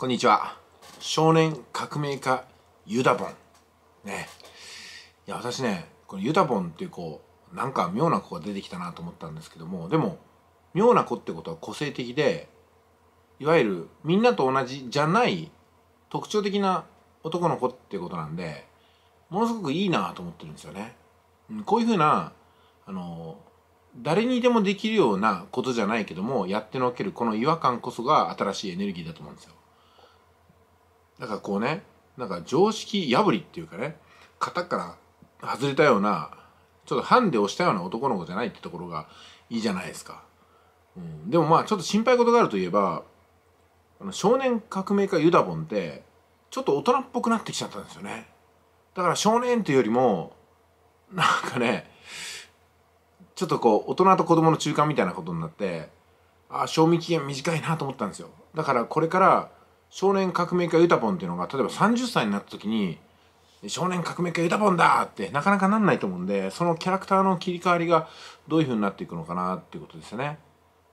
こんにちは。少年革命家ユダボン。ね。いや、私ね、このユダボンっていう子、なんか妙な子が出てきたなと思ったんですけども、でも、妙な子ってことは個性的で、いわゆるみんなと同じじゃない特徴的な男の子ってことなんで、ものすごくいいなと思ってるんですよね。うん、こういうふうな、あの、誰にでもできるようなことじゃないけども、やってのけるこの違和感こそが新しいエネルギーだと思うんですよ。だからこうねなんか常識破りっていうかね型から外れたようなちょっとハンデをしたような男の子じゃないってところがいいじゃないですか、うん、でもまあちょっと心配事があるといえばあの少年革命家ユダボンってちょっと大人っぽくなってきちゃったんですよねだから少年っていうよりもなんかねちょっとこう大人と子供の中間みたいなことになってあ賞味期限短いなと思ったんですよだからこれから少年革命家ユタポンっていうのが例えば30歳になった時に少年革命家ユタポンだってなかなかなんないと思うんでそのキャラクターの切り替わりがどういう風になっていくのかなっていうことですよね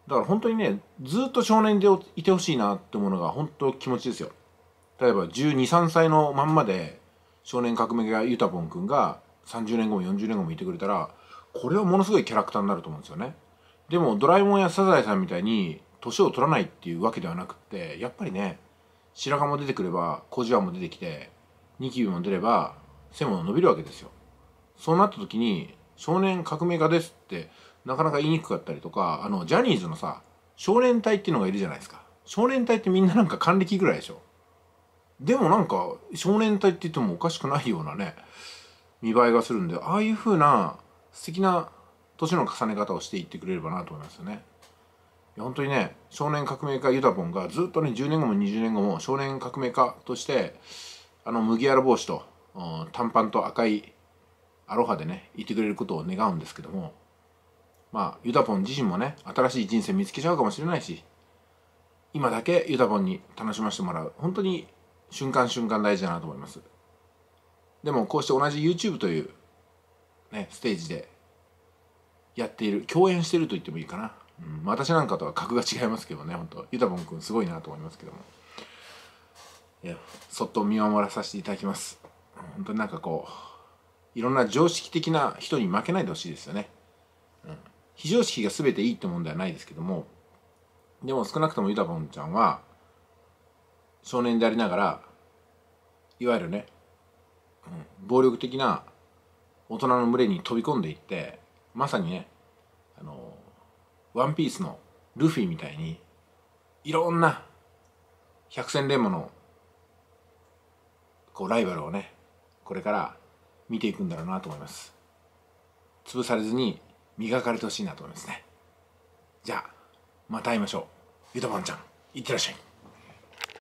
だから本当にねずっと少年でいてほしいなって思うのが本当気持ちですよ例えば1 2 3歳のまんまで少年革命家ユタポンくんが30年後も40年後もいてくれたらこれはものすごいキャラクターになると思うんですよねでもドラえもんやサザエさんみたいに年を取らないっていうわけではなくってやっぱりね白髪も出てくれば小じわも出てきてニキビも出れば背も伸びるわけですよそうなった時に少年革命家ですってなかなか言いにくかったりとかあのジャニーズのさ少年隊っていうのがいるじゃないですか少年隊ってみんななんか還暦ぐらいでしょでもなんか少年隊って言ってもおかしくないようなね見栄えがするんでああいう風な素敵な年の重ね方をしていってくれればなと思いますよね。本当にね少年革命家ユダボンがずっとね10年後も20年後も少年革命家としてあの麦わら帽子と短パンと赤いアロハでねいてくれることを願うんですけどもまあユダポン自身もね新しい人生見つけちゃうかもしれないし今だけユダポンに楽しませてもらう本当に瞬間瞬間大事だなと思いますでもこうして同じ YouTube というねステージでやっている共演していると言ってもいいかなうん、私なんかとは格が違いますけどね本当ユタぼんくんすごいなと思いますけどもいやそっと見守らさせていただきます本当になんかこういろんな常識的な人に負けないでほしいですよね、うん、非常識が全ていいってもんではないですけどもでも少なくともユタぼんちゃんは少年でありながらいわゆるね、うん、暴力的な大人の群れに飛び込んでいってまさにねあのワンピースのルフィみたいにいろんな百戦錬磨のこうライバルをねこれから見ていくんだろうなと思います潰されずに磨かれてほしいなと思いますねじゃあまた会いましょうゆとばんちゃんいってらっしゃい